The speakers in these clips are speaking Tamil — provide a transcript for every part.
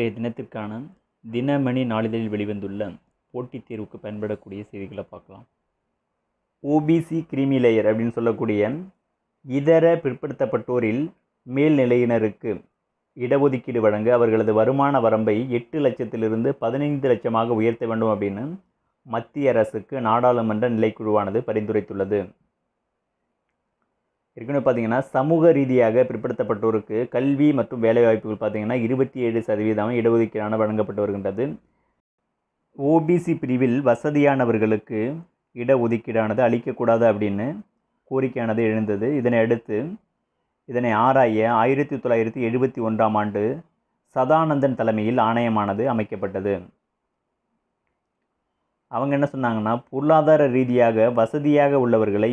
இன்றைய தினத்திற்கான தினமணி நாளிதழில் வெளிவந்துள்ள போட்டித் தேர்வுக்கு பயன்படக்கூடிய செய்திகளை பார்க்கலாம் ஓபிசி கிரிமி லேயர் அப்படின்னு சொல்லக்கூடிய இதர பிற்படுத்தப்பட்டோரில் மேல்நிலையினருக்கு இடஒதுக்கீடு வழங்க அவர்களது வருமான வரம்பை எட்டு லட்சத்திலிருந்து பதினைந்து லட்சமாக உயர்த்த வேண்டும் அப்படின்னு மத்திய அரசுக்கு நாடாளுமன்ற நிலைக்குழுவானது பரிந்துரைத்துள்ளது ஏற்கனவே பார்த்தீங்கன்னா சமூக ரீதியாக பிற்படுத்தப்பட்டோருக்கு கல்வி மற்றும் வேலைவாய்ப்புகள் பார்த்திங்கன்னா இருபத்தி ஏழு சதவீதம் இடஒதுக்கீடான வழங்கப்பட்டு வருகின்றது ஓபிசி பிரிவில் வசதியானவர்களுக்கு இடஒதுக்கீடானது அளிக்கக்கூடாது அப்படின்னு கோரிக்கையானது எழுந்தது இதனை அடுத்து இதனை ஆராய ஆயிரத்தி தொள்ளாயிரத்தி எழுபத்தி ஒன்றாம் ஆண்டு சதானந்தன் தலைமையில் ஆணையமானது அமைக்கப்பட்டது அவங்க என்ன சொன்னாங்கன்னா பொருளாதார ரீதியாக வசதியாக உள்ளவர்களை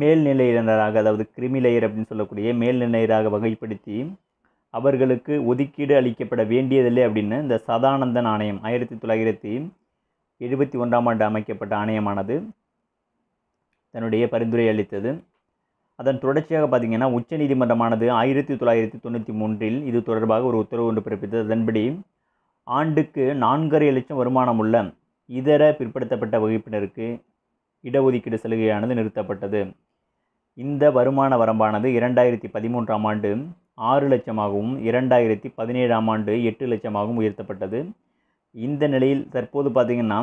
மேல்நிலையினராக அதாவது கிரிமிலேயர் அப்படின்னு சொல்லக்கூடிய மேல்நிலையராக வகைப்படுத்தி அவர்களுக்கு ஒதுக்கீடு அளிக்கப்பட வேண்டியதில்லை அப்படின்னு இந்த சதானந்தன் ஆணையம் ஆயிரத்தி தொள்ளாயிரத்தி எழுபத்தி ஒன்றாம் ஆண்டு அமைக்கப்பட்ட ஆணையமானது தன்னுடைய பரிந்துரை அளித்தது அதன் தொடர்ச்சியாக பார்த்திங்கன்னா உச்சநீதிமன்றமானது ஆயிரத்தி தொள்ளாயிரத்தி தொண்ணூற்றி மூன்றில் இது தொடர்பாக ஒரு உத்தரவு ஒன்று பிறப்பித்தது அதன்படி ஆண்டுக்கு நான்கரை லட்சம் வருமானம் உள்ள இதர பிற்படுத்தப்பட்ட வகுப்பினருக்கு இடஒதுக்கீடு சலுகையானது நிறுத்தப்பட்டது இந்த வருமான வரம்பானது இரண்டாயிரத்தி பதிமூன்றாம் ஆண்டு ஆறு லட்சமாகவும் இரண்டாயிரத்தி பதினேழாம் ஆண்டு எட்டு லட்சமாகவும் உயர்த்தப்பட்டது இந்த நிலையில் தற்போது பார்த்திங்கன்னா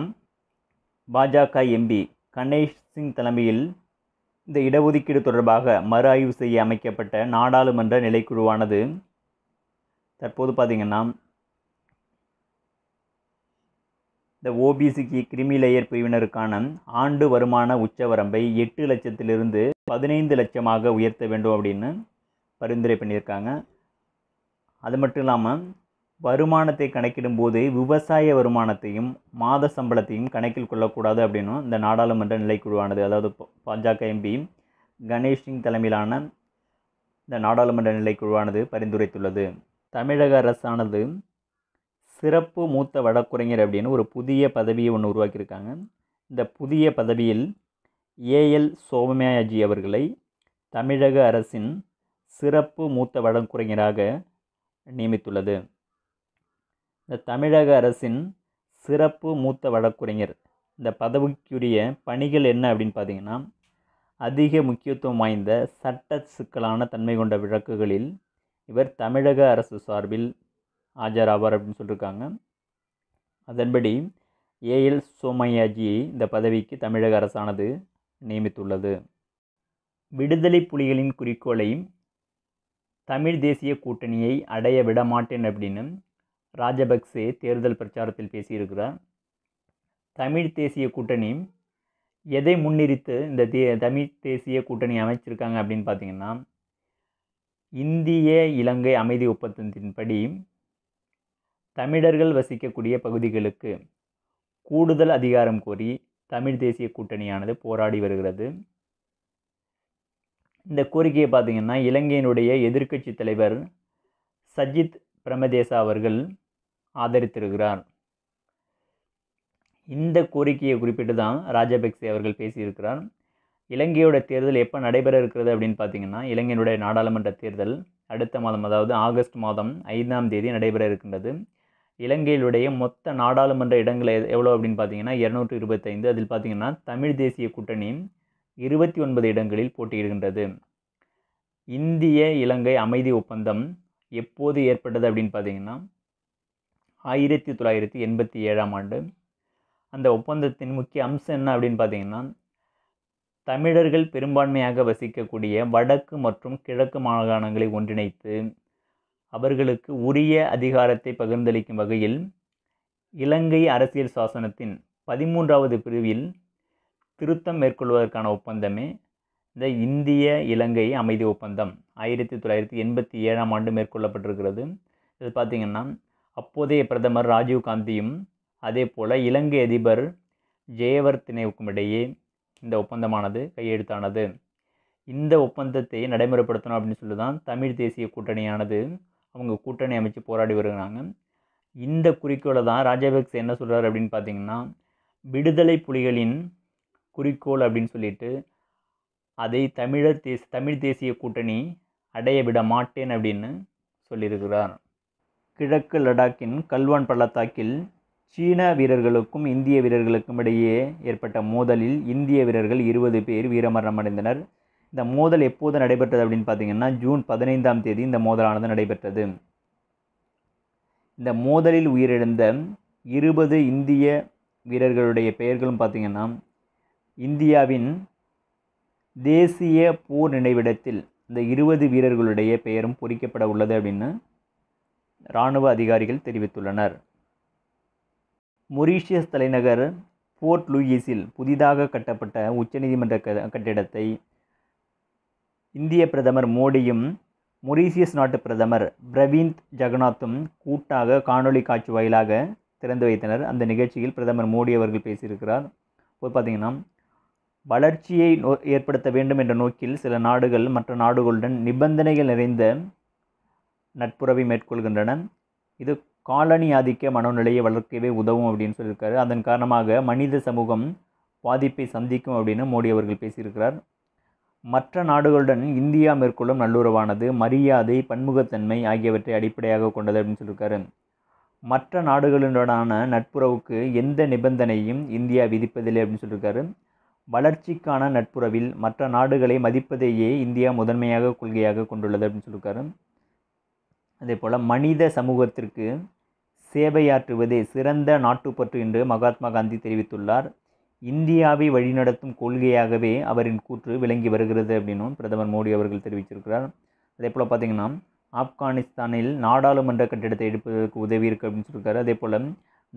பாஜக எம்பி கணேஷ் சிங் தலைமையில் இந்த இடஒதுக்கீடு தொடர்பாக மறு ஆய்வு செய்ய அமைக்கப்பட்ட நாடாளுமன்ற நிலைக்குழுவானது தற்போது பார்த்திங்கன்னா இந்த ஓபிசிக்கு கிரிமி லேயர் பிரிவினருக்கான ஆண்டு வருமான உச்சவரம்பை எட்டு லட்சத்திலிருந்து பதினைந்து லட்சமாக உயர்த்த வேண்டும் அப்படின்னு பரிந்துரை பண்ணியிருக்காங்க அது மட்டும் இல்லாமல் வருமானத்தை கணக்கிடும் போது விவசாய வருமானத்தையும் மாத சம்பளத்தையும் கணக்கில் கொள்ளக்கூடாது அப்படின்னும் இந்த நாடாளுமன்ற நிலைக்குழுவானது அதாவது பாஜக எம்பி கணேஷ் சிங் தலைமையிலான இந்த நாடாளுமன்ற நிலைக்குழுவானது பரிந்துரைத்துள்ளது தமிழக அரசானது சிறப்பு மூத்த வழக்குரைஞர் அப்படின்னு ஒரு புதிய பதவியை ஒன்று உருவாக்கியிருக்காங்க இந்த புதிய பதவியில் ஏஎல் சோமயாஜி அவர்களை தமிழக அரசின் சிறப்பு மூத்த வழக்குரைஞராக நியமித்துள்ளது இந்த தமிழக அரசின் சிறப்பு மூத்த வழக்குரைஞர் இந்த பதவிக்குரிய பணிகள் என்ன அப்படின்னு பார்த்தீங்கன்னா அதிக முக்கியத்துவம் வாய்ந்த சட்ட சிக்கலான தன்மை கொண்ட வழக்குகளில் இவர் தமிழக அரசு சார்பில் ஆஜர் ஆவார் அப்படின்னு சொல்லியிருக்காங்க அதன்படி ஏஎல் சோமையாஜியை இந்த பதவிக்கு தமிழக அரசானது நியமித்துள்ளது விடுதலை புலிகளின் குறிக்கோளை தமிழ் தேசிய கூட்டணியை அடைய விட மாட்டேன் அப்படின்னு ராஜபக்சே தேர்தல் பிரச்சாரத்தில் பேசியிருக்கிறார் தமிழ் தேசிய கூட்டணி எதை முன்னிறுத்து இந்த தே தமிழ் தேசிய கூட்டணி அமைச்சிருக்காங்க அப்படின்னு பார்த்தீங்கன்னா இந்திய இலங்கை அமைதி ஒப்பந்தத்தின்படி தமிழர்கள் வசிக்கக்கூடிய பகுதிகளுக்கு கூடுதல் அதிகாரம் கோரி தமிழ் தேசிய கூட்டணியானது போராடி வருகிறது இந்த கோரிக்கையை பார்த்திங்கன்னா இலங்கையினுடைய எதிர்க்கட்சி தலைவர் சஜித் பிரமதேசா அவர்கள் ஆதரித்திருக்கிறார் இந்த கோரிக்கையை குறிப்பிட்டு தான் ராஜபக்சே அவர்கள் பேசியிருக்கிறார் இலங்கையோட தேர்தல் எப்போ நடைபெற இருக்கிறது அப்படின்னு பார்த்தீங்கன்னா இலங்கையினுடைய நாடாளுமன்ற தேர்தல் அடுத்த மாதம் அதாவது ஆகஸ்ட் மாதம் ஐந்தாம் தேதி நடைபெற இருக்கின்றது இலங்கையிலுடைய மொத்த நாடாளுமன்ற இடங்களை எவ்வளோ அப்படின்னு பார்த்தீங்கன்னா இரநூற்றி இருபத்தைந்து அதில் பார்த்தீங்கன்னா தமிழ் தேசிய கூட்டணி இருபத்தி ஒன்பது இடங்களில் போட்டியிடுகின்றது இந்திய இலங்கை அமைதி ஒப்பந்தம் எப்போது ஏற்பட்டது அப்படின்னு பார்த்தீங்கன்னா ஆயிரத்தி தொள்ளாயிரத்தி எண்பத்தி ஏழாம் ஆண்டு அந்த ஒப்பந்தத்தின் முக்கிய அம்சம் என்ன அப்படின்னு பார்த்தீங்கன்னா தமிழர்கள் பெரும்பான்மையாக வசிக்கக்கூடிய வடக்கு மற்றும் கிழக்கு மாகாணங்களை ஒன்றிணைத்து அவர்களுக்கு உரிய அதிகாரத்தை பகிர்ந்தளிக்கும் வகையில் இலங்கை அரசியல் சாசனத்தின் பதிமூன்றாவது பிரிவில் திருத்தம் மேற்கொள்வதற்கான ஒப்பந்தமே இந்த இந்திய இலங்கை அமைதி ஒப்பந்தம் ஆயிரத்தி தொள்ளாயிரத்தி எண்பத்தி ஏழாம் ஆண்டு மேற்கொள்ளப்பட்டிருக்கிறது இது பார்த்திங்கன்னா அப்போதைய பிரதமர் ராஜீவ் காந்தியும் அதே போல் இலங்கை அதிபர் ஜெயவர்த்தனேவுக்கும் இடையே இந்த ஒப்பந்தமானது கையெழுத்தானது இந்த ஒப்பந்தத்தை நடைமுறைப்படுத்தணும் அப்படின்னு சொல்லி தான் தமிழ் தேசிய கூட்டணியானது அவங்க கூட்டணி அமைச்சு போராடி வருகிறாங்க இந்த குறிக்கோளை தான் ராஜபக்சே என்ன சொல்கிறார் அப்படின்னு பார்த்தீங்கன்னா விடுதலை புலிகளின் குறிக்கோள் அப்படின்னு சொல்லிட்டு அதை தமிழர் தேச தமிழ் தேசிய கூட்டணி அடைய விட மாட்டேன் அப்படின்னு சொல்லியிருக்கிறார் கிழக்கு லடாக்கின் கல்வான் பள்ளத்தாக்கில் சீன வீரர்களுக்கும் இந்திய வீரர்களுக்கும் இடையே ஏற்பட்ட மோதலில் இந்திய வீரர்கள் இருபது பேர் வீரமரணம் அடைந்தனர் இந்த மோதல் எப்போது நடைபெற்றது அப்படின்னு பார்த்தீங்கன்னா ஜூன் பதினைந்தாம் தேதி இந்த மோதலானது நடைபெற்றது இந்த மோதலில் உயிரிழந்த இருபது இந்திய வீரர்களுடைய பெயர்களும் பார்த்திங்கன்னா இந்தியாவின் தேசிய போர் நினைவிடத்தில் இந்த இருபது வீரர்களுடைய பெயரும் பொறிக்கப்பட உள்ளது அப்படின்னு இராணுவ அதிகாரிகள் தெரிவித்துள்ளனர் மொரீஷியஸ் தலைநகர் போர்ட் லூயிஸில் புதிதாக கட்டப்பட்ட உச்சநீதிமன்ற கட்டிடத்தை இந்திய பிரதமர் மோடியும் மொரீசியஸ் நாட்டு பிரதமர் பிரவீந்த் ஜெகநாத்தும் கூட்டாக காணொலி காட்சி வாயிலாக திறந்து வைத்தனர் அந்த நிகழ்ச்சியில் பிரதமர் மோடி அவர்கள் பேசியிருக்கிறார் இப்போ பார்த்திங்கன்னா வளர்ச்சியை ஏற்படுத்த வேண்டும் என்ற நோக்கில் சில நாடுகள் மற்ற நாடுகளுடன் நிபந்தனைகள் நிறைந்த நட்புறவை மேற்கொள்கின்றன இது காலனி ஆதிக்க மனநிலையை வளர்க்கவே உதவும் அப்படின்னு சொல்லியிருக்காரு அதன் காரணமாக மனித சமூகம் பாதிப்பை சந்திக்கும் அப்படின்னு மோடி அவர்கள் பேசியிருக்கிறார் மற்ற நாடுகளுடன் இந்தியா மேற்கொள்ளும் நல்லுறவானது மரியாதை பன்முகத்தன்மை ஆகியவற்றை அடிப்படையாக கொண்டது அப்படின்னு சொல்லியிருக்காரு மற்ற நாடுகளுடனான நட்புறவுக்கு எந்த நிபந்தனையும் இந்தியா விதிப்பதில்லை அப்படின்னு சொல்லியிருக்காரு வளர்ச்சிக்கான நட்புறவில் மற்ற நாடுகளை மதிப்பதையே இந்தியா முதன்மையாக கொள்கையாக கொண்டுள்ளது அப்படின்னு சொல்லியிருக்காரு அதே போல் மனித சமூகத்திற்கு சேவையாற்றுவதே சிறந்த நாட்டுப்பற்று என்று மகாத்மா காந்தி தெரிவித்துள்ளார் இந்தியாவை வழிநடத்தும் கொள்கையாகவே அவரின் கூற்று விளங்கி வருகிறது அப்படின்னும் பிரதமர் மோடி அவர்கள் தெரிவிச்சிருக்கிறார் அதே போல் பார்த்திங்கன்னா ஆப்கானிஸ்தானில் நாடாளுமன்ற கட்டிடத்தை எடுப்பதற்கு உதவி இருக்குது அப்படின்னு சொல்லியிருக்காரு அதே போல்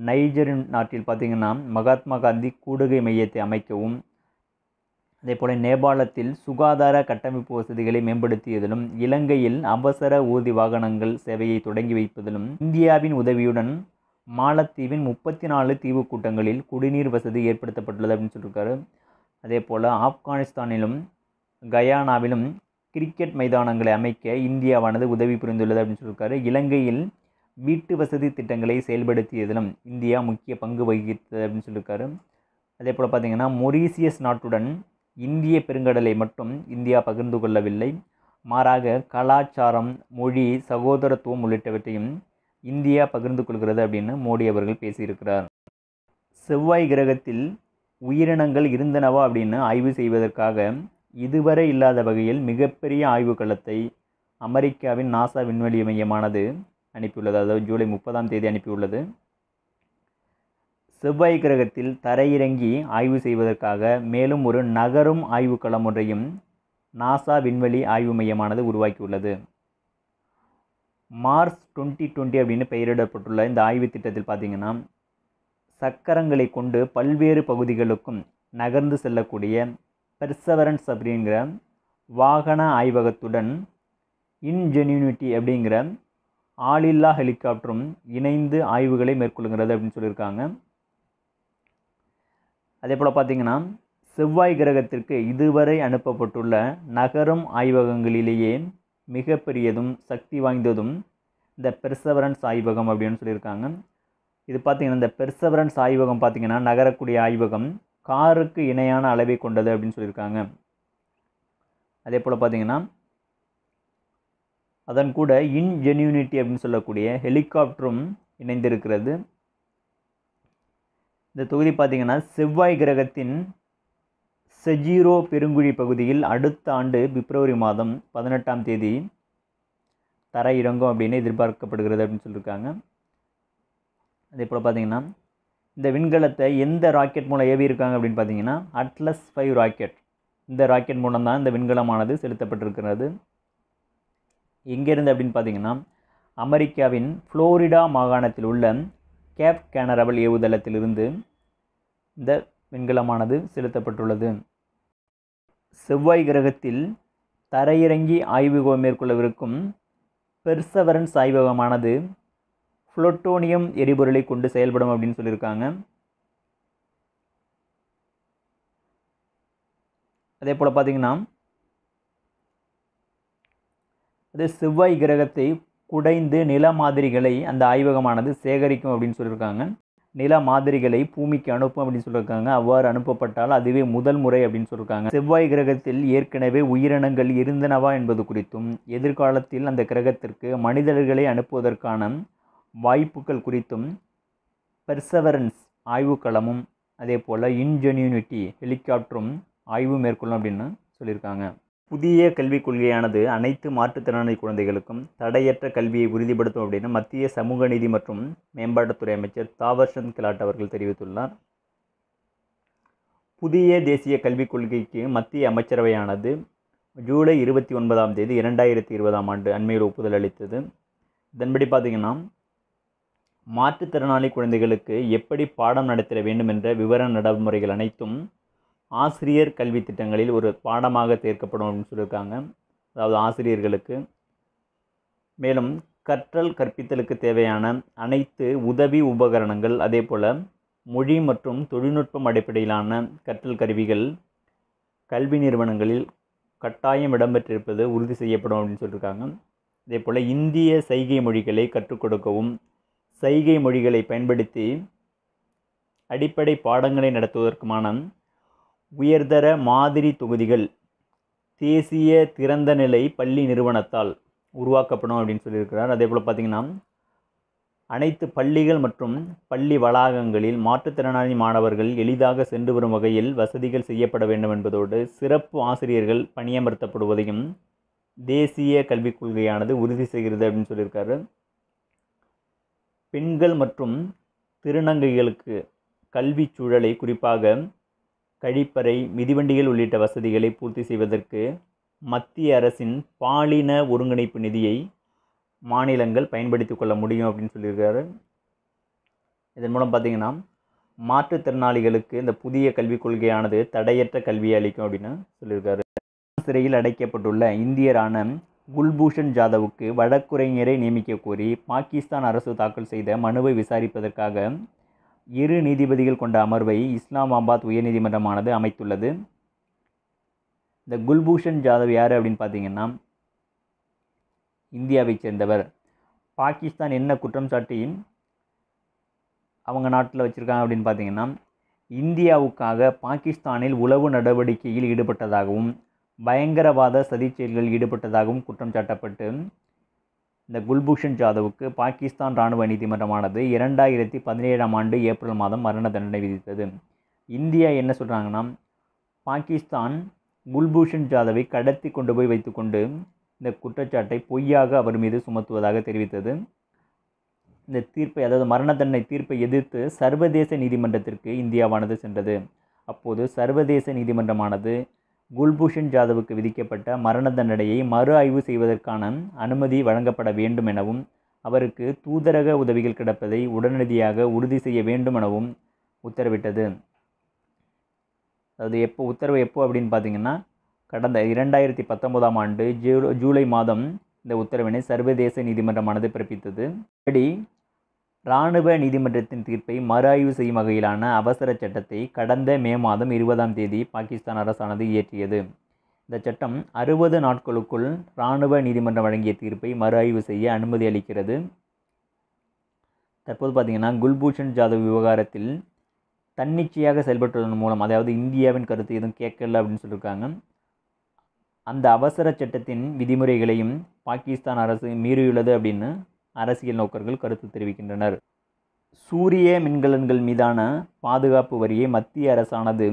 நைஜரின் நாட்டில் பார்த்திங்கன்னா மகாத்மா காந்தி கூடுகை மையத்தை அமைக்கவும் அதே போல் நேபாளத்தில் சுகாதார கட்டமைப்பு வசதிகளை மேம்படுத்தியதிலும் இலங்கையில் அவசர ஊர்தி வாகனங்கள் சேவையை தொடங்கி வைப்பதிலும் இந்தியாவின் உதவியுடன் மாலத்தீவின் முப்பத்தி நாலு தீவு கூட்டங்களில் குடிநீர் வசதி ஏற்படுத்தப்பட்டுள்ளது அப்படின்னு சொல்லியிருக்காரு அதே போல் ஆப்கானிஸ்தானிலும் கயானாவிலும் கிரிக்கெட் மைதானங்களை அமைக்க இந்தியாவானது உதவி புரிந்துள்ளது அப்படின்னு சொல்லியிருக்காரு இலங்கையில் வீட்டு வசதி திட்டங்களை செயல்படுத்தியதிலும் இந்தியா முக்கிய பங்கு வகித்தது அப்படின்னு சொல்லியிருக்காரு அதே போல் பார்த்திங்கன்னா மொரீசியஸ் நாட்டுடன் இந்திய பெருங்கடலை மட்டும் இந்தியா பகிர்ந்து கொள்ளவில்லை மாறாக கலாச்சாரம் மொழி சகோதரத்துவம் உள்ளிட்டவற்றையும் இந்தியா பகிர்ந்து கொள்கிறது அப்படின்னு மோடி அவர்கள் பேசியிருக்கிறார் செவ்வாய் கிரகத்தில் உயிரினங்கள் இருந்தனவா அப்படின்னு ஆய்வு செய்வதற்காக இதுவரை இல்லாத வகையில் மிகப்பெரிய ஆய்வுக்களத்தை அமெரிக்காவின் நாசா விண்வெளி மையமானது அனுப்பியுள்ளது அதாவது ஜூலை முப்பதாம் தேதி அனுப்பியுள்ளது செவ்வாய் கிரகத்தில் தரையிறங்கி ஆய்வு செய்வதற்காக மேலும் ஒரு நகரும் ஆய்வுக்களம் ஒன்றையும் நாசா விண்வெளி ஆய்வு மையமானது உருவாக்கியுள்ளது மார்ஸ் டுவெண்ட்டி டுவெண்ட்டி அப்படின்னு பெயரிடப்பட்டுள்ள இந்த ஆய்வு திட்டத்தில் பார்த்திங்கன்னா சக்கரங்களை கொண்டு பல்வேறு பகுதிகளுக்கும் நகர்ந்து செல்லக்கூடிய பெர்சவரன்ஸ் அப்படிங்கிற வாகன ஆய்வகத்துடன் இன்ஜெனியூனிட்டி அப்படிங்கிற ஆளில்லா ஹெலிகாப்டரும் இணைந்து ஆய்வுகளை மேற்கொள்கிறது அப்படின்னு சொல்லியிருக்காங்க அதே போல் பார்த்திங்கன்னா செவ்வாய் கிரகத்திற்கு இதுவரை அனுப்பப்பட்டுள்ள நகரும் ஆய்வகங்களிலேயே மிக பெரியதும் சக்தி வாய்ந்ததும் இந்த பெர்சவரன்ஸ் ஆய்வகம் அப்படின்னு சொல்லியிருக்காங்க இது பார்த்திங்கன்னா இந்த பெர்சவரன்ஸ் ஆய்வகம் பார்த்திங்கன்னா நகரக்கூடிய ஆய்வகம் காருக்கு இணையான அளவை கொண்டது அப்படின்னு சொல்லியிருக்காங்க அதே போல் பார்த்திங்கன்னா அதன் கூட இன்ஜென்யூனிட்டி அப்படின்னு சொல்லக்கூடிய ஹெலிகாப்டரும் இணைந்திருக்கிறது இந்த தொகுதி பார்த்திங்கன்னா செவ்வாய் கிரகத்தின் செஜீரோ பெருங்குழி பகுதியில் அடுத்த ஆண்டு பிப்ரவரி மாதம் பதினெட்டாம் தேதி தர இறங்கும் அப்படின்னு எதிர்பார்க்கப்படுகிறது அப்படின்னு சொல்லியிருக்காங்க அதே போல் பார்த்திங்கன்னா இந்த விண்கலத்தை எந்த ராக்கெட் மூலம் ஏவியிருக்காங்க அப்படின்னு பார்த்தீங்கன்னா அட்லஸ் ஃபைவ் ராக்கெட் இந்த ராக்கெட் மூலம் தான் இந்த விண்கலமானது செலுத்தப்பட்டிருக்கிறது எங்கேருந்து அப்படின்னு பார்த்தீங்கன்னா அமெரிக்காவின் ஃப்ளோரிடா மாகாணத்தில் உள்ள கேப் கேனரபல் ஏவுதளத்திலிருந்து இந்த விண்கலமானது செலுத்தப்பட்டுள்ளது செவ்வாய் கிரகத்தில் தரையிறங்கி ஆய்வுகோ மேற்கொள்ளவிருக்கும் பெர்சவரன்ஸ் ஆய்வகமானது ஃப்ளோட்டோனியம் எரிபொருளை கொண்டு செயல்படும் அப்படின்னு சொல்லியிருக்காங்க அதே போல் பார்த்திங்கன்னா அது செவ்வாய் கிரகத்தை குடைந்து நில மாதிரிகளை அந்த ஆய்வகமானது சேகரிக்கும் அப்படின்னு சொல்லியிருக்காங்க நில மாதிரிகளை பூமிக்கு அனுப்பும் அப்படின்னு சொல்லியிருக்காங்க அவ்வாறு அனுப்பப்பட்டால் அதுவே முதல் முறை அப்படின்னு சொல்லியிருக்காங்க செவ்வாய் கிரகத்தில் ஏற்கனவே உயிரினங்கள் இருந்தனவா என்பது குறித்தும் எதிர்காலத்தில் அந்த கிரகத்திற்கு மனிதர்களை அனுப்புவதற்கான வாய்ப்புகள் குறித்தும் பெர்சவரன்ஸ் ஆய்வுக்களமும் அதே போல் இன்ஜென்யூனிட்டி ஹெலிகாப்டரும் ஆய்வு மேற்கொள்ளும் அப்படின்னு சொல்லியிருக்காங்க புதிய கல்விக் கொள்கையானது அனைத்து மாற்றுத்திறனாளி குழந்தைகளுக்கும் தடையற்ற கல்வியை உறுதிப்படுத்தும் அப்படின்னு மத்திய சமூக நீதி மற்றும் மேம்பாட்டுத்துறை அமைச்சர் தாவர்சந்த் கெலாட் அவர்கள் தெரிவித்துள்ளார் புதிய தேசிய கல்விக் கொள்கைக்கு மத்திய அமைச்சரவையானது ஜூலை இருபத்தி ஒன்பதாம் தேதி இரண்டாயிரத்தி இருபதாம் ஆண்டு அண்மையில் ஒப்புதல் அளித்தது இதன்படி பார்த்திங்கன்னா மாற்றுத்திறனாளி குழந்தைகளுக்கு எப்படி பாடம் நடத்திட வேண்டும் என்ற விவர நடைமுறைகள் அனைத்தும் ஆசிரியர் கல்வி திட்டங்களில் ஒரு பாடமாக சேர்க்கப்படும் அப்படின்னு சொல்லியிருக்காங்க அதாவது ஆசிரியர்களுக்கு மேலும் கற்றல் கற்பித்தலுக்கு தேவையான அனைத்து உதவி உபகரணங்கள் அதே போல் மொழி மற்றும் தொழில்நுட்பம் அடிப்படையிலான கற்றல் கருவிகள் கல்வி நிறுவனங்களில் கட்டாயம் இடம்பெற்றிருப்பது உறுதி செய்யப்படும் அப்படின்னு சொல்லியிருக்காங்க அதே போல் இந்திய சைகை மொழிகளை கற்றுக் கொடுக்கவும் சைகை மொழிகளை பயன்படுத்தி அடிப்படை பாடங்களை நடத்துவதற்குமான உயர்தர மாதிரி தொகுதிகள் தேசிய திறந்தநிலை பள்ளி நிறுவனத்தால் உருவாக்கப்படும் அப்படின்னு சொல்லியிருக்கிறார் அதே போல் பார்த்திங்கன்னா அனைத்து பள்ளிகள் மற்றும் பள்ளி வளாகங்களில் மாற்றுத்திறனாளி மாணவர்கள் எளிதாக சென்று வரும் வகையில் வசதிகள் செய்யப்பட வேண்டும் என்பதோடு சிறப்பு ஆசிரியர்கள் பணியமர்த்தப்படுவதையும் தேசிய கல்விக் கொள்கையானது உறுதி செய்கிறது அப்படின்னு சொல்லியிருக்காரு பெண்கள் மற்றும் திருநங்கைகளுக்கு கல்விச் சூழலை குறிப்பாக கழிப்பறை மிதிவண்டிகள் உள்ளிட்ட வசதிகளை பூர்த்தி செய்வதற்கு மத்திய அரசின் பாலின ஒருங்கிணைப்பு நிதியை மாநிலங்கள் பயன்படுத்தி கொள்ள முடியும் அப்படின்னு சொல்லியிருக்காரு இதன் மூலம் பார்த்திங்கன்னா மாற்றுத்திறனாளிகளுக்கு இந்த புதிய கல்விக் கொள்கையானது தடையற்ற கல்வியை அளிக்கும் அப்படின்னு சொல்லியிருக்காரு சிறையில் அடைக்கப்பட்டுள்ள இந்தியரான குல்பூஷன் ஜாதவுக்கு வழக்குரைஞரை நியமிக்க கோரி பாகிஸ்தான் அரசு தாக்கல் செய்த மனுவை விசாரிப்பதற்காக இரு நீதிபதிகள் கொண்ட அமர்வை இஸ்லாமாபாத் உயர்நீதிமன்றமானது அமைத்துள்ளது இந்த குல்பூஷன் ஜாதவ் யார் அப்படின்னு பார்த்தீங்கன்னா இந்தியாவைச் சேர்ந்தவர் பாகிஸ்தான் என்ன குற்றம் சாட்டியும் அவங்க நாட்டில் வச்சுருக்காங்க அப்படின்னு பார்த்தீங்கன்னா இந்தியாவுக்காக பாகிஸ்தானில் உளவு நடவடிக்கையில் ஈடுபட்டதாகவும் பயங்கரவாத சதிச்செயல்களில் ஈடுபட்டதாகவும் குற்றம் சாட்டப்பட்டு இந்த குல்பூஷன் ஜாதவுக்கு பாகிஸ்தான் இராணுவ நீதிமன்றமானது இரண்டாயிரத்தி பதினேழாம் ஆண்டு ஏப்ரல் மாதம் மரண தண்டனை விதித்தது இந்தியா என்ன சொல்கிறாங்கன்னா பாகிஸ்தான் குல்பூஷன் ஜாதவை கடத்தி கொண்டு போய் வைத்துக்கொண்டு இந்த குற்றச்சாட்டை பொய்யாக அவர் மீது சுமத்துவதாக தெரிவித்தது இந்த தீர்ப்பை அதாவது மரண தண்டனை தீர்ப்பை எதிர்த்து சர்வதேச நீதிமன்றத்திற்கு இந்தியாவானது சென்றது அப்போது சர்வதேச நீதிமன்றமானது குல்பூஷன் ஜாதவுக்கு விதிக்கப்பட்ட மரண தண்டனையை மறு ஆய்வு செய்வதற்கான அனுமதி வழங்கப்பட வேண்டும் எனவும் அவருக்கு தூதரக உதவிகள் கிடப்பதை உடனடியாக உறுதி செய்ய வேண்டும் எனவும் உத்தரவிட்டது அதாவது எப்போ உத்தரவு எப்போ அப்படின்னு பார்த்தீங்கன்னா கடந்த இரண்டாயிரத்தி பத்தொன்பதாம் ஆண்டு ஜூ ஜூலை மாதம் இந்த உத்தரவினை சர்வதேச நீதிமன்றமானது பிறப்பித்தது இப்படி இராணுவ நீதிமன்றத்தின் தீர்ப்பை மறு ஆய்வு செய்யும் வகையிலான அவசர சட்டத்தை கடந்த மே மாதம் இருபதாம் தேதி பாகிஸ்தான் அரசானது இயற்றியது இந்த சட்டம் அறுபது நாட்களுக்குள் இராணுவ நீதிமன்றம் வழங்கிய தீர்ப்பை மறு ஆய்வு செய்ய அனுமதி அளிக்கிறது தற்போது பார்த்திங்கன்னா குல்பூஷன் ஜாதவ் விவகாரத்தில் தன்னிச்சையாக செயல்பட்டுள்ளதன் மூலம் அதாவது இந்தியாவின் கருத்து எதுவும் கேட்கல அப்படின்னு சொல்லியிருக்காங்க அந்த அவசர சட்டத்தின் விதிமுறைகளையும் பாகிஸ்தான் அரசு மீறியுள்ளது அப்படின்னு அரசியல் நோக்கர்கள் கருத்து தெரிவிக்கின்றனர் சூரிய மின்கலன்கள் மீதான பாதுகாப்பு வரியை மத்திய அரசானது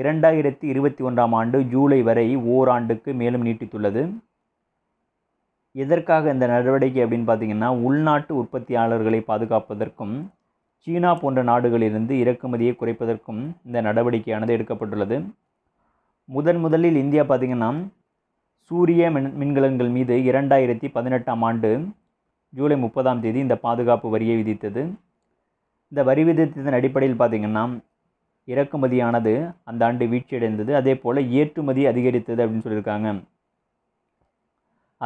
இரண்டாயிரத்தி இருபத்தி ஒன்றாம் ஆண்டு ஜூலை வரை ஓராண்டுக்கு மேலும் நீட்டித்துள்ளது எதற்காக இந்த நடவடிக்கை அப்படின்னு பார்த்திங்கன்னா உள்நாட்டு உற்பத்தியாளர்களை பாதுகாப்பதற்கும் சீனா போன்ற நாடுகளிலிருந்து இறக்குமதியை குறைப்பதற்கும் இந்த நடவடிக்கையானது எடுக்கப்பட்டுள்ளது முதன் முதலில் இந்தியா பார்த்திங்கன்னா சூரிய மின் மின்கலன்கள் மீது இரண்டாயிரத்தி பதினெட்டாம் ஆண்டு ஜூலை முப்பதாம் தேதி இந்த பாதுகாப்பு வரியை விதித்தது இந்த வரி விதித்ததன் அடிப்படையில் பார்த்திங்கன்னா இறக்குமதியானது அந்த ஆண்டு வீழ்ச்சியடைந்தது அதே போல் ஏற்றுமதி அதிகரித்தது அப்படின்னு சொல்லியிருக்காங்க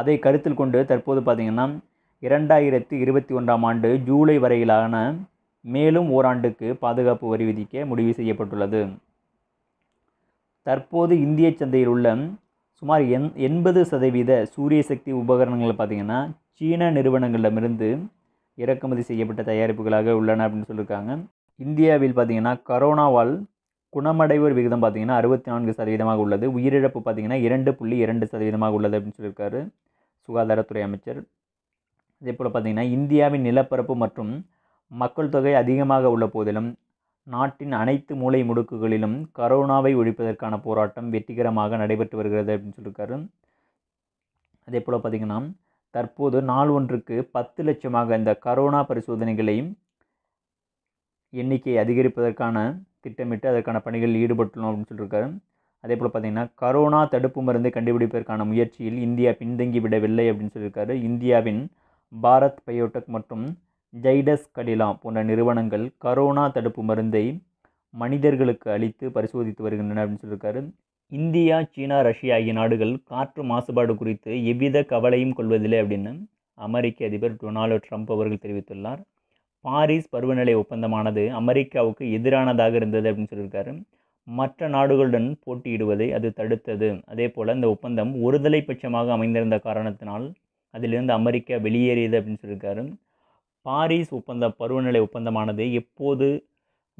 அதை கருத்தில் கொண்டு தற்போது பார்த்திங்கன்னா இரண்டாயிரத்தி இருபத்தி ஒன்றாம் ஆண்டு ஜூலை வரையிலான மேலும் ஓராண்டுக்கு பாதுகாப்பு வரி விதிக்க முடிவு செய்யப்பட்டுள்ளது தற்போது இந்திய சந்தையில் உள்ள சுமார் எண் எண்பது சதவீத சூரிய சக்தி உபகரணங்கள் பார்த்திங்கன்னா சீன நிறுவனங்களிடமிருந்து இறக்குமதி செய்யப்பட்ட தயாரிப்புகளாக உள்ளன அப்படின்னு சொல்லியிருக்காங்க இந்தியாவில் பார்த்திங்கன்னா கரோனாவால் குணமடைவோர் விகிதம் பார்த்திங்கன்னா அறுபத்தி நான்கு சதவீதமாக உள்ளது உயிரிழப்பு பார்த்திங்கன்னா இரண்டு புள்ளி இரண்டு சதவீதமாக உள்ளது அப்படின்னு சொல்லியிருக்காரு சுகாதாரத்துறை அமைச்சர் அதே போல் பார்த்திங்கன்னா இந்தியாவின் நிலப்பரப்பு மற்றும் மக்கள் தொகை அதிகமாக உள்ள போதிலும் நாட்டின் அனைத்து மூளை முடுக்குகளிலும் கரோனாவை ஒழிப்பதற்கான போராட்டம் வெற்றிகரமாக நடைபெற்று வருகிறது அப்படின்னு சொல்லியிருக்காரு அதே போல் பார்த்திங்கன்னா தற்போது நாள் ஒன்றுக்கு பத்து லட்சமாக இந்த கரோனா பரிசோதனைகளையும் எண்ணிக்கை அதிகரிப்பதற்கான திட்டமிட்டு அதற்கான பணிகளில் ஈடுபட்டுள்ளோம் அப்படின்னு சொல்லியிருக்காரு அதே போல் பார்த்திங்கன்னா கரோனா தடுப்பு மருந்தை கண்டுபிடிப்பதற்கான முயற்சியில் இந்தியா பின்தங்கி விடவில்லை அப்படின்னு சொல்லியிருக்காரு இந்தியாவின் பாரத் பயோடெக் மற்றும் ஜைடஸ் கடிலா போன்ற நிறுவனங்கள் கரோனா தடுப்பு மருந்தை மனிதர்களுக்கு அளித்து பரிசோதித்து வருகின்றன அப்படின்னு சொல்லியிருக்காரு இந்தியா சீனா ரஷ்யா ஆகிய நாடுகள் காற்று மாசுபாடு குறித்து எவ்வித கவலையும் கொள்வதில்லை அப்படின்னு அமெரிக்க அதிபர் டொனால்டு ட்ரம்ப் அவர்கள் தெரிவித்துள்ளார் பாரிஸ் பருவநிலை ஒப்பந்தமானது அமெரிக்காவுக்கு எதிரானதாக இருந்தது அப்படின்னு சொல்லியிருக்காரு மற்ற நாடுகளுடன் போட்டியிடுவதை அது தடுத்தது அதே போல் இந்த ஒப்பந்தம் ஒருதலை பட்சமாக அமைந்திருந்த காரணத்தினால் அதிலிருந்து அமெரிக்கா வெளியேறியது அப்படின்னு சொல்லியிருக்காரு பாரிஸ் ஒப்பந்த பருவநிலை ஒப்பந்தமானது எப்போது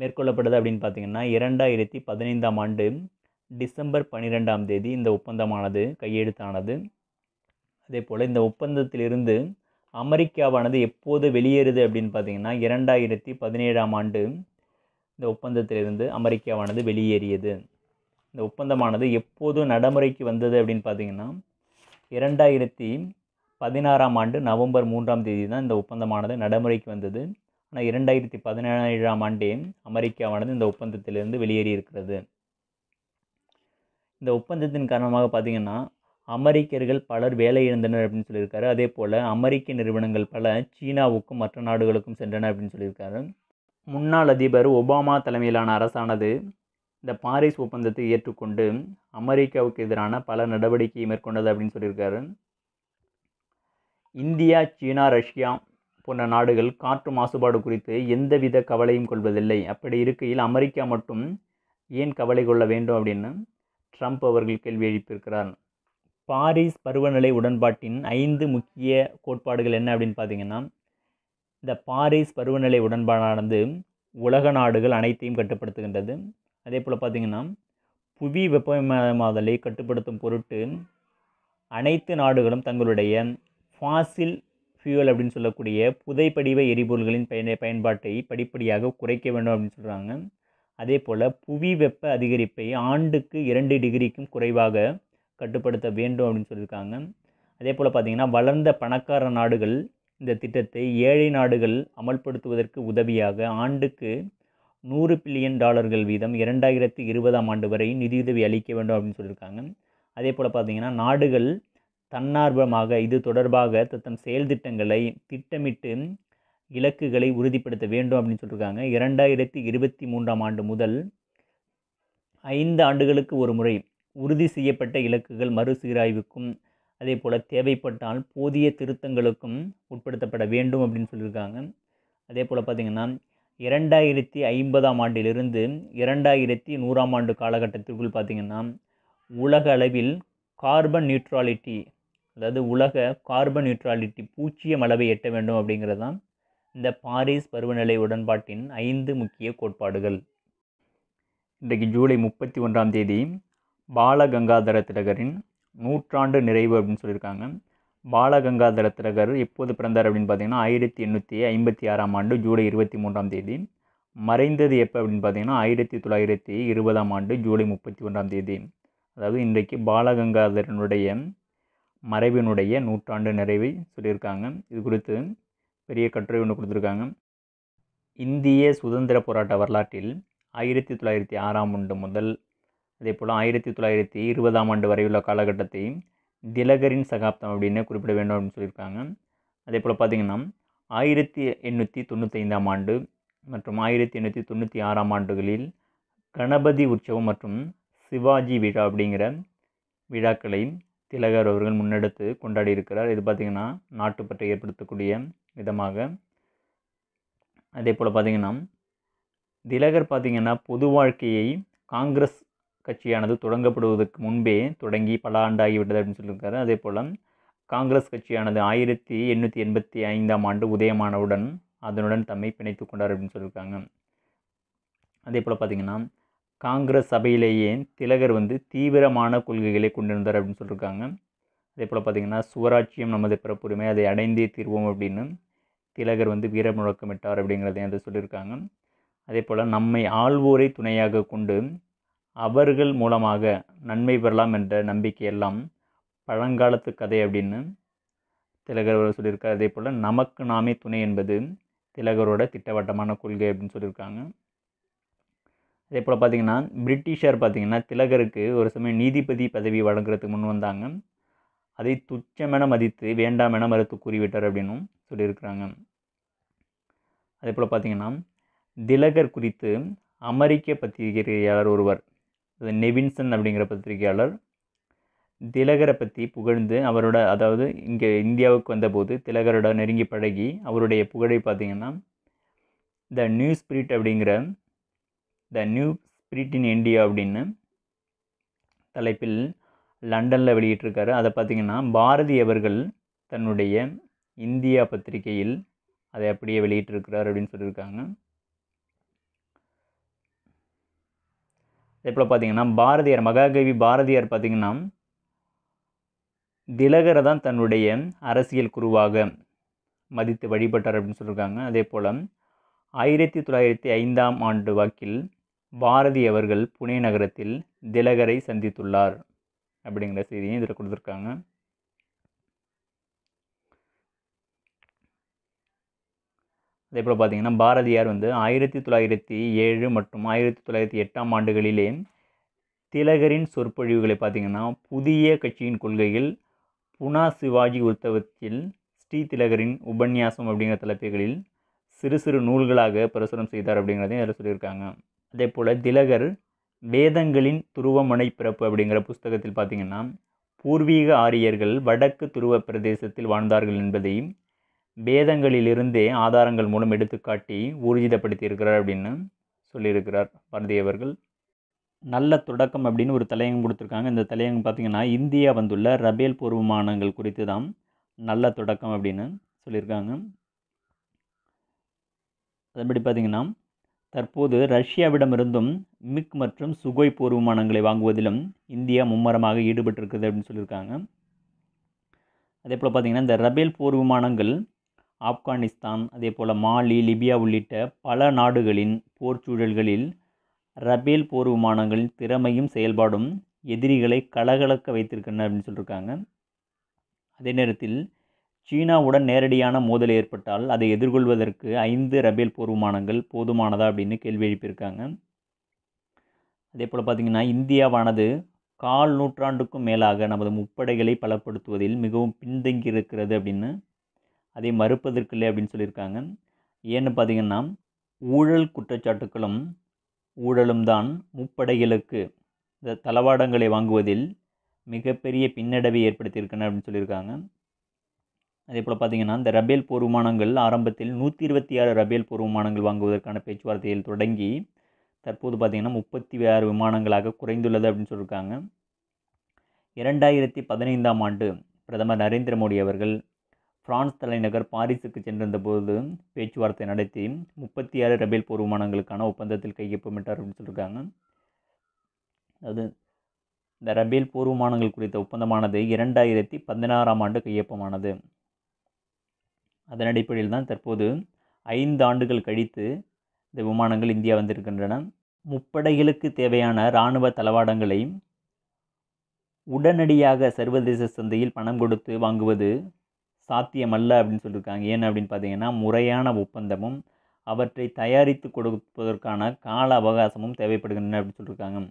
மேற்கொள்ளப்படுது அப்படின்னு பார்த்திங்கன்னா இரண்டாயிரத்தி பதினைந்தாம் ஆண்டு டிசம்பர் பன்னிரெண்டாம் தேதி இந்த ஒப்பந்தமானது கையெழுத்தானது அதே போல் இந்த ஒப்பந்தத்திலிருந்து அமெரிக்காவானது எப்போது வெளியேறுது அப்படின்னு பார்த்தீங்கன்னா இரண்டாயிரத்தி பதினேழாம் ஆண்டு இந்த ஒப்பந்தத்திலிருந்து அமெரிக்காவானது வெளியேறியது இந்த ஒப்பந்தமானது எப்போது நடைமுறைக்கு வந்தது அப்படின்னு பார்த்தீங்கன்னா இரண்டாயிரத்தி பதினாறாம் ஆண்டு நவம்பர் மூன்றாம் தேதி தான் இந்த ஒப்பந்தமானது நடைமுறைக்கு வந்தது ஆனால் இரண்டாயிரத்தி பதினேழாம் ஆண்டே அமெரிக்காவானது இந்த ஒப்பந்தத்திலிருந்து வெளியேறி இருக்கிறது இந்த ஒப்பந்தத்தின் காரணமாக பார்த்திங்கன்னா அமெரிக்கர்கள் பலர் வேலை இழந்தனர் அப்படின்னு சொல்லியிருக்காரு அதே போல் அமெரிக்க நிறுவனங்கள் பல சீனாவுக்கும் மற்ற நாடுகளுக்கும் சென்றன அப்படின்னு சொல்லியிருக்காரு முன்னாள் அதிபர் ஒபாமா தலைமையிலான அரசானது இந்த பாரிஸ் ஒப்பந்தத்தை ஏற்றுக்கொண்டு அமெரிக்காவுக்கு எதிரான பல நடவடிக்கையை மேற்கொண்டது அப்படின்னு சொல்லியிருக்காரு இந்தியா சீனா ரஷ்யா போன்ற நாடுகள் காற்று மாசுபாடு குறித்து எந்தவித கவலையும் கொள்வதில்லை அப்படி இருக்கையில் அமெரிக்கா மட்டும் ஏன் கவலை கொள்ள வேண்டும் அப்படின்னு ட்ரம்ப் அவர்கள் கேள்வி எழுப்பியிருக்கிறார் பாரிஸ் பருவநிலை உடன்பாட்டின் ஐந்து முக்கிய கோட்பாடுகள் என்ன அப்படின்னு பார்த்தீங்கன்னா இந்த பாரிஸ் பருவநிலை உடன்பாடானது உலக நாடுகள் அனைத்தையும் கட்டுப்படுத்துகின்றது அதே போல் பார்த்திங்கன்னா புவி வெப்பமயமாதலை கட்டுப்படுத்தும் பொருட்டு அனைத்து நாடுகளும் தங்களுடைய ஃபாசில் ஃபியூவல் அப்படின்னு சொல்லக்கூடிய புதைப்படிவ எரிபொருள்களின் பயன பயன்பாட்டை படிப்படியாக குறைக்க வேண்டும் அப்படின்னு சொல்கிறாங்க அதே போல் புவி வெப்ப அதிகரிப்பை ஆண்டுக்கு இரண்டு டிகிரிக்கும் குறைவாக கட்டுப்படுத்த வேண்டும் அப்படின்னு சொல்லியிருக்காங்க அதே போல் பார்த்திங்கன்னா வளர்ந்த பணக்கார நாடுகள் இந்த திட்டத்தை ஏழை நாடுகள் அமல்படுத்துவதற்கு உதவியாக ஆண்டுக்கு நூறு பில்லியன் டாலர்கள் வீதம் இரண்டாயிரத்தி இருபதாம் ஆண்டு வரை நிதியுதவி அளிக்க வேண்டும் அப்படின்னு சொல்லியிருக்காங்க அதே போல் பார்த்திங்கன்னா நாடுகள் தன்னார்வமாக இது தொடர்பாக தத்தம் செயல் திட்டங்களை திட்டமிட்டு இலக்குகளை உறுதிப்படுத்த வேண்டும் அப்படின்னு சொல்லியிருக்காங்க இரண்டாயிரத்தி இருபத்தி மூன்றாம் ஆண்டு முதல் ஐந்து ஆண்டுகளுக்கு ஒரு முறை உறுதி செய்யப்பட்ட இலக்குகள் மறுசீராய்வுக்கும் அதே போல் தேவைப்பட்டால் போதிய திருத்தங்களுக்கும் உட்படுத்தப்பட வேண்டும் அப்படின்னு சொல்லியிருக்காங்க அதே போல் பார்த்திங்கன்னா இரண்டாயிரத்தி ஐம்பதாம் ஆண்டிலிருந்து இரண்டாயிரத்தி நூறாம் ஆண்டு காலகட்டத்திற்குள் பார்த்திங்கன்னா உலக அளவில் கார்பன் நியூட்ராலிட்டி அதாவது உலக கார்பன் நியூட்ராலிட்டி பூச்சியம் அளவை எட்ட வேண்டும் அப்படிங்கிறது தான் இந்த பாரிஸ் பருவநிலை உடன்பாட்டின் ஐந்து முக்கிய கோட்பாடுகள் இன்றைக்கு ஜூலை முப்பத்தி ஒன்றாம் தேதி பாலகங்காதர திலகரின் நூற்றாண்டு நிறைவு அப்படின்னு சொல்லியிருக்காங்க பாலகங்காதர திலகர் எப்போது பிறந்தார் அப்படின்னு பார்த்தீங்கன்னா ஆயிரத்தி எண்ணூற்றி ஐம்பத்தி ஆறாம் ஆண்டு ஜூலை இருபத்தி மூன்றாம் தேதி மறைந்தது எப்போ அப்படின்னு பார்த்தீங்கன்னா ஆயிரத்தி தொள்ளாயிரத்தி இருபதாம் ஆண்டு ஜூலை முப்பத்தி ஒன்றாம் தேதி அதாவது இன்றைக்கு பாலகங்காதரனுடைய மறைவினுடைய நூற்றாண்டு நிறைவை சொல்லியிருக்காங்க இது குறித்து பெரிய கட்டுரை ஒன்று கொடுத்துருக்காங்க இந்திய சுதந்திர போராட்ட வரலாற்றில் ஆயிரத்தி தொள்ளாயிரத்தி ஆறாம் ஆண்டு முதல் அதே போல் ஆயிரத்தி தொள்ளாயிரத்தி இருபதாம் ஆண்டு வரையுள்ள காலகட்டத்தை திலகரின் சகாப்தம் அப்படின்னு குறிப்பிட வேண்டும் அப்படின்னு சொல்லியிருக்காங்க அதே போல் பார்த்திங்கன்னா ஆயிரத்தி எண்ணூற்றி தொண்ணூற்றி ஐந்தாம் ஆண்டு மற்றும் ஆயிரத்தி எண்ணூற்றி தொண்ணூற்றி ஆறாம் ஆண்டுகளில் கணபதி உற்சவம் மற்றும் சிவாஜி விழா அப்படிங்கிற விழாக்களை திலகர் அவர்கள் முன்னெடுத்து கொண்டாடி இருக்கிறார் இது பார்த்திங்கன்னா நாட்டுப்பற்றை ஏற்படுத்தக்கூடிய விதமாக அதே போல் பார்த்திங்கன்னா திலகர் பார்த்திங்கன்னா பொது வாழ்க்கையை காங்கிரஸ் கட்சியானது தொடங்கப்படுவதற்கு முன்பே தொடங்கி பல ஆண்டாகிவிட்டது அப்படின்னு சொல்லியிருக்காரு அதே போல் காங்கிரஸ் கட்சியானது ஆயிரத்தி எண்ணூற்றி எண்பத்தி ஐந்தாம் ஆண்டு உதயமானவுடன் அதனுடன் தம்மை பிணைத்து கொண்டார் அப்படின்னு சொல்லியிருக்காங்க அதே போல் பார்த்திங்கன்னா காங்கிரஸ் சபையிலேயே திலகர் வந்து தீவிரமான கொள்கைகளை கொண்டிருந்தார் அப்படின்னு சொல்லியிருக்காங்க அதே போல் பார்த்திங்கன்னா சுவராட்சியம் நமது பிறப்புரிமை அதை அடைந்தே தீர்வோம் அப்படின்னு திலகர் வந்து வீர முழக்கமிட்டார் அப்படிங்கிறத வந்து சொல்லியிருக்காங்க அதே போல் நம்மை ஆள்வோரை துணையாக கொண்டு அவர்கள் மூலமாக நன்மை பெறலாம் என்ற நம்பிக்கையெல்லாம் பழங்காலத்து கதை அப்படின்னு திலகர் சொல்லியிருக்கார் அதே போல் நமக்கு நாமே துணை என்பது திலகரோட திட்டவட்டமான கொள்கை அப்படின்னு சொல்லியிருக்காங்க அதே போல் பார்த்திங்கன்னா பிரிட்டிஷார் பார்த்திங்கன்னா திலகருக்கு ஒரு சமயம் நீதிபதி பதவி வழங்குறதுக்கு முன் வந்தாங்க அதை துச்சமென மதித்து வேண்டாம் என மறுத்து கூறிவிட்டார் அப்படின்னும் சொல்லியிருக்கிறாங்க அதே போல் பார்த்திங்கன்னா திலகர் குறித்து அமெரிக்க பத்திரிகையாளர் ஒருவர் நெவின்சன் அப்படிங்கிற பத்திரிகையாளர் திலகரை பற்றி புகழ்ந்து அவரோட அதாவது இங்கே இந்தியாவுக்கு வந்தபோது திலகரோட நெருங்கி பழகி அவருடைய புகழை பார்த்திங்கன்னா த நியூ ஸ்பிரிட் அப்படிங்கிற the new spirit in India அப்படின்னு தலைப்பில் லண்டனில் வெளியிட்டிருக்காரு அதை பார்த்திங்கன்னா பாரதி அவர்கள் தன்னுடைய இந்தியா பத்திரிகையில் அதை அப்படியே வெளியிட்டிருக்கிறார் அப்படின்னு சொல்லியிருக்காங்க அதே போல் பார்த்திங்கன்னா பாரதியார் மகாகவி பாரதியார் பார்த்தீங்கன்னா திலகரை தான் தன்னுடைய அரசியல் குருவாக மதித்து வழிபட்டார் அப்படின்னு சொல்லியிருக்காங்க அதே போல் ஆயிரத்தி தொள்ளாயிரத்தி ஐந்தாம் ஆண்டு வாக்கில் பாரதி அவர்கள் புனே நகரத்தில் திலகரை சந்தித்துள்ளார் அப்படிங்கிற செய்தியும் இதில் கொடுத்துருக்காங்க அதேபோல் பார்த்திங்கன்னா பாரதியார் வந்து ஆயிரத்தி தொள்ளாயிரத்தி ஏழு மற்றும் ஆயிரத்தி தொள்ளாயிரத்தி எட்டாம் ஆண்டுகளிலே திலகரின் சொற்பொழிவுகளை பார்த்திங்கன்னா புதிய கட்சியின் கொள்கையில் புனா சிவாஜி உத்தவத்தில் ஸ்ரீ திலகரின் உபன்யாசம் அப்படிங்கிற தலைப்புகளில் சிறு சிறு நூல்களாக பிரசுரம் செய்தார் அப்படிங்கிறதையும் அதில் சொல்லியிருக்காங்க அதே போல் திலகர் வேதங்களின் துருவமனை பிறப்பு அப்படிங்கிற புஸ்தகத்தில் பார்த்திங்கன்னா பூர்வீக ஆரியர்கள் வடக்கு துருவ பிரதேசத்தில் வாழ்ந்தார்கள் என்பதையும் வேதங்களிலிருந்தே ஆதாரங்கள் மூலம் எடுத்துக்காட்டி ஊர்ஜிதப்படுத்தி இருக்கிறார் அப்படின்னு சொல்லியிருக்கிறார் பாரதியவர்கள் நல்ல தொடக்கம் அப்படின்னு ஒரு தலையங்கம் கொடுத்துருக்காங்க இந்த தலையங்கம் பார்த்திங்கன்னா இந்தியா வந்துள்ள ரபேல் பூர்வமானங்கள் குறித்து தான் நல்ல தொடக்கம் அப்படின்னு சொல்லியிருக்காங்க அதன்படி பார்த்திங்கன்னா தற்போது ரஷ்யாவிடமிருந்தும் மிக் மற்றும் சுகோய் பூர்வமானங்களை வாங்குவதிலும் இந்தியா மும்மரமாக ஈடுபட்டிருக்குது அப்படின்னு சொல்லியிருக்காங்க அதே போல் பார்த்திங்கன்னா இந்த ரபேல் போர் விமானங்கள் ஆப்கானிஸ்தான் அதே போல் மாலி லிபியா உள்ளிட்ட பல நாடுகளின் போர் சூழல்களில் ரபேல் போர் விமானங்களின் திறமையும் செயல்பாடும் எதிரிகளை கலகலக்க வைத்திருக்கின்றன அப்படின்னு சொல்லியிருக்காங்க அதே நேரத்தில் சீனாவுடன் நேரடியான மோதல் ஏற்பட்டால் அதை எதிர்கொள்வதற்கு ஐந்து ரபேல் போர் விமானங்கள் போதுமானதா அப்படின்னு கேள்வி எழுப்பியிருக்காங்க அதே போல் பார்த்திங்கன்னா இந்தியாவானது கால் நூற்றாண்டுக்கும் மேலாக நமது முப்படைகளை பலப்படுத்துவதில் மிகவும் பின்தங்கி இருக்கிறது அப்படின்னு அதை மறுப்பதற்கில்லை அப்படின்னு சொல்லியிருக்காங்க ஏன்னு பார்த்தீங்கன்னா ஊழல் குற்றச்சாட்டுகளும் ஊழலும் தான் முப்படைகளுக்கு இந்த தளவாடங்களை வாங்குவதில் மிகப்பெரிய பின்னடைவை ஏற்படுத்தியிருக்கன அப்படின்னு சொல்லியிருக்காங்க அதே போல் பார்த்திங்கன்னா இந்த ரபேல் போர் விமானங்கள் ஆரம்பத்தில் நூற்றி இருபத்தி ஆறு ரபேல் போர் விமானங்கள் வாங்குவதற்கான பேச்சுவார்த்தையில் தொடங்கி தற்போது பார்த்திங்கன்னா முப்பத்தி ஆறு விமானங்களாக குறைந்துள்ளது அப்படின்னு சொல்லியிருக்காங்க இரண்டாயிரத்தி பதினைந்தாம் ஆண்டு பிரதமர் நரேந்திர மோடி அவர்கள் பிரான்ஸ் தலைநகர் பாரிஸுக்கு சென்றிருந்தபோது பேச்சுவார்த்தை நடத்தி முப்பத்தி ஆறு ரபேல் போர் விமானங்களுக்கான ஒப்பந்தத்தில் கையொப்பமிட்டார் அப்படின்னு சொல்லியிருக்காங்க அது இந்த ரபேல் போர் விமானங்கள் குறித்த ஒப்பந்தமானது இரண்டாயிரத்தி பதினாறாம் ஆண்டு கையொப்பமானது அதன் அடிப்படையில் தான் தற்போது ஐந்து ஆண்டுகள் கழித்து இந்த விமானங்கள் இந்தியா வந்திருக்கின்றன முப்படைகளுக்கு தேவையான இராணுவ தளவாடங்களை உடனடியாக சர்வதேச சந்தையில் பணம் கொடுத்து வாங்குவது சாத்தியமல்ல அப்படின்னு சொல்லியிருக்காங்க ஏன் அப்படின்னு பார்த்தீங்கன்னா முறையான ஒப்பந்தமும் அவற்றை தயாரித்து கொடுப்பதற்கான கால அவகாசமும் தேவைப்படுகின்றன அப்படின்னு சொல்லியிருக்காங்க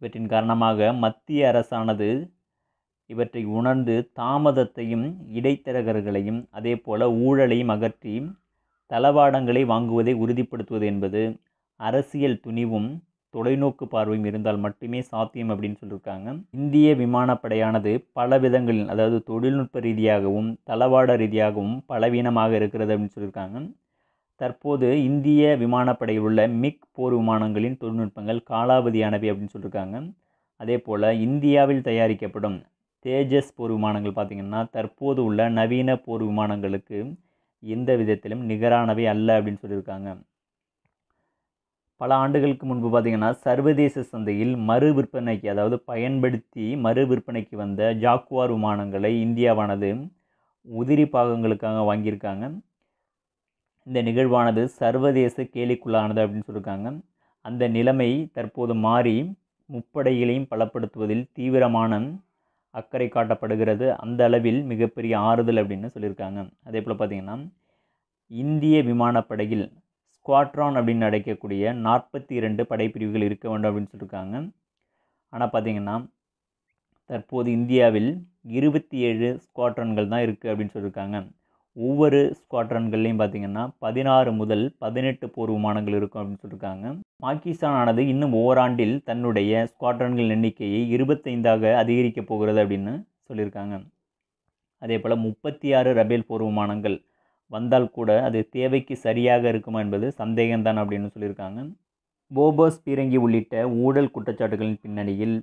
இவற்றின் காரணமாக மத்திய அரசானது இவற்றை உணர்ந்து தாமதத்தையும் இடைத்தரகர்களையும் அதே போல் ஊழலையும் அகற்றி தளவாடங்களை வாங்குவதை உறுதிப்படுத்துவது என்பது அரசியல் துணிவும் தொலைநோக்கு பார்வையும் இருந்தால் மட்டுமே சாத்தியம் அப்படின்னு சொல்லியிருக்காங்க இந்திய விமானப்படையானது பல விதங்களில் அதாவது தொழில்நுட்ப ரீதியாகவும் தளவாட ரீதியாகவும் பலவீனமாக இருக்கிறது அப்படின்னு சொல்லியிருக்காங்க தற்போது இந்திய விமானப்படையில் உள்ள மிக் போர் விமானங்களின் தொழில்நுட்பங்கள் காலாவதியானவை அப்படின்னு சொல்லியிருக்காங்க அதே போல் இந்தியாவில் தயாரிக்கப்படும் தேஜஸ் போர் விமானங்கள் பார்த்திங்கன்னா தற்போது உள்ள நவீன போர் விமானங்களுக்கு எந்த விதத்திலும் நிகரானவை அல்ல அப்படின்னு சொல்லியிருக்காங்க பல ஆண்டுகளுக்கு முன்பு பார்த்திங்கன்னா சர்வதேச சந்தையில் மறு விற்பனைக்கு அதாவது பயன்படுத்தி மறு விற்பனைக்கு வந்த ஜாக்குவார் விமானங்களை இந்தியாவானது உதிரி பாகங்களுக்காக வாங்கியிருக்காங்க இந்த நிகழ்வானது சர்வதேச கேலிக்குள்ளானது அப்படின்னு சொல்லியிருக்காங்க அந்த நிலைமை தற்போது மாறி முப்படைகளையும் பலப்படுத்துவதில் தீவிரமான அக்கறை காட்டப்படுகிறது அந்த அளவில் மிகப்பெரிய ஆறுதல் அப்படின்னு சொல்லியிருக்காங்க அதே போல் பார்த்திங்கன்னா இந்திய விமானப்படையில் ஸ்குவாட்ரான் அப்படின்னு அடைக்கக்கூடிய நாற்பத்தி இரண்டு படைப்பிரிவுகள் இருக்க வேண்டும் அப்படின்னு சொல்லியிருக்காங்க ஆனால் பார்த்திங்கன்னா தற்போது இந்தியாவில் இருபத்தி ஏழு ஸ்குவாட்ரான்கள் தான் இருக்குது அப்படின்னு சொல்லியிருக்காங்க ஒவ்வொரு ஸ்குவாட்ரன்கள்லையும் பார்த்திங்கன்னா பதினாறு முதல் பதினெட்டு போர் விமானங்கள் இருக்கும் அப்படின்னு சொல்லியிருக்காங்க பாகிஸ்தான் ஆனது இன்னும் ஓராண்டில் தன்னுடைய ஸ்குவாட்ரான்கள் எண்ணிக்கையை இருபத்தைந்தாக அதிகரிக்கப் போகிறது அப்படின்னு சொல்லியிருக்காங்க அதே போல் முப்பத்தி ஆறு ரபேல் போர் விமானங்கள் வந்தால் கூட அது தேவைக்கு சரியாக இருக்குமா என்பது சந்தேகம்தான் அப்படின்னு சொல்லியிருக்காங்க போபோஸ் பீரங்கி உள்ளிட்ட ஊழல் குற்றச்சாட்டுகளின் பின்னணியில்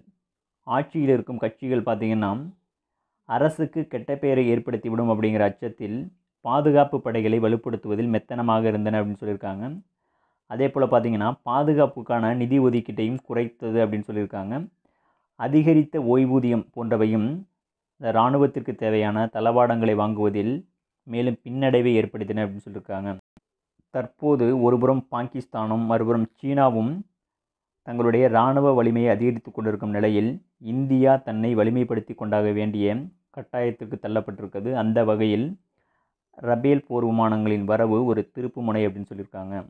ஆட்சியில் இருக்கும் கட்சிகள் பார்த்திங்கன்னா அரசுக்கு கெட்ட பெயரை ஏற்படுத்திவிடும் அப்படிங்கிற அச்சத்தில் பாதுகாப்பு படைகளை வலுப்படுத்துவதில் மெத்தனமாக இருந்தன அப்படின்னு சொல்லியிருக்காங்க அதே போல் பார்த்திங்கன்னா பாதுகாப்புக்கான நிதி ஒதுக்கீட்டையும் குறைத்தது அப்படின்னு சொல்லியிருக்காங்க அதிகரித்த ஓய்வூதியம் போன்றவையும் இந்த இராணுவத்திற்கு தேவையான தளவாடங்களை வாங்குவதில் மேலும் பின்னடைவை ஏற்படுத்தின அப்படின்னு சொல்லியிருக்காங்க தற்போது ஒருபுறம் பாகிஸ்தானும் மறுபுறம் சீனாவும் தங்களுடைய இராணுவ வலிமையை அதிகரித்து கொண்டிருக்கும் நிலையில் இந்தியா தன்னை வலிமைப்படுத்தி கொண்டாக வேண்டிய கட்டாயத்திற்கு தள்ளப்பட்டிருக்கிறது அந்த வகையில் ரபேல் போர் விமானங்களின் வரவு ஒரு திருப்பு முனை அப்படின்னு சொல்லியிருக்காங்க